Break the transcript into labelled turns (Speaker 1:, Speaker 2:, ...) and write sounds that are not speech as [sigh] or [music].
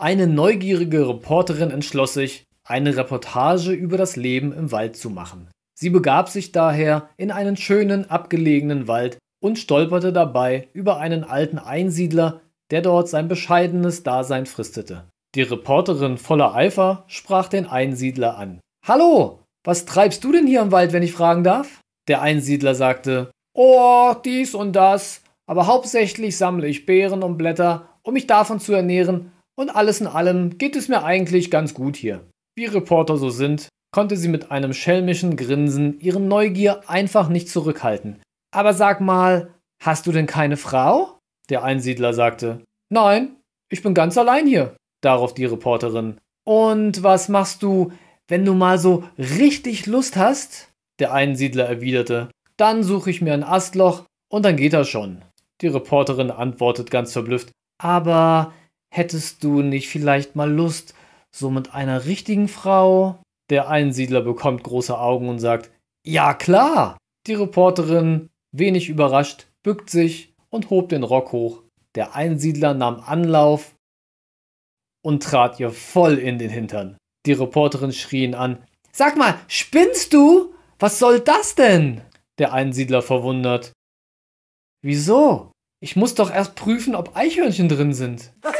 Speaker 1: Eine neugierige Reporterin entschloss sich, eine Reportage über das Leben im Wald zu machen. Sie begab sich daher in einen schönen, abgelegenen Wald und stolperte dabei über einen alten Einsiedler, der dort sein bescheidenes Dasein fristete. Die Reporterin voller Eifer sprach den Einsiedler an. Hallo, was treibst du denn hier im Wald, wenn ich fragen darf? Der Einsiedler sagte, Oh, dies und das, aber hauptsächlich sammle ich Beeren und Blätter, um mich davon zu ernähren und alles in allem geht es mir eigentlich ganz gut hier. Wie Reporter so sind, konnte sie mit einem schelmischen Grinsen ihre Neugier einfach nicht zurückhalten. Aber sag mal, hast du denn keine Frau? Der Einsiedler sagte, Nein, ich bin ganz allein hier. Darauf die Reporterin. Und was machst du, wenn du mal so richtig Lust hast? Der Einsiedler erwiderte, dann suche ich mir ein Astloch und dann geht das schon. Die Reporterin antwortet ganz verblüfft, aber hättest du nicht vielleicht mal Lust, so mit einer richtigen Frau? Der Einsiedler bekommt große Augen und sagt, ja klar. Die Reporterin, wenig überrascht, bückt sich und hob den Rock hoch. Der Einsiedler nahm Anlauf und trat ihr voll in den Hintern. Die Reporterin schrie ihn an. Sag mal, spinnst du? Was soll das denn? Der Einsiedler verwundert. Wieso? Ich muss doch erst prüfen, ob Eichhörnchen drin sind. [laughs]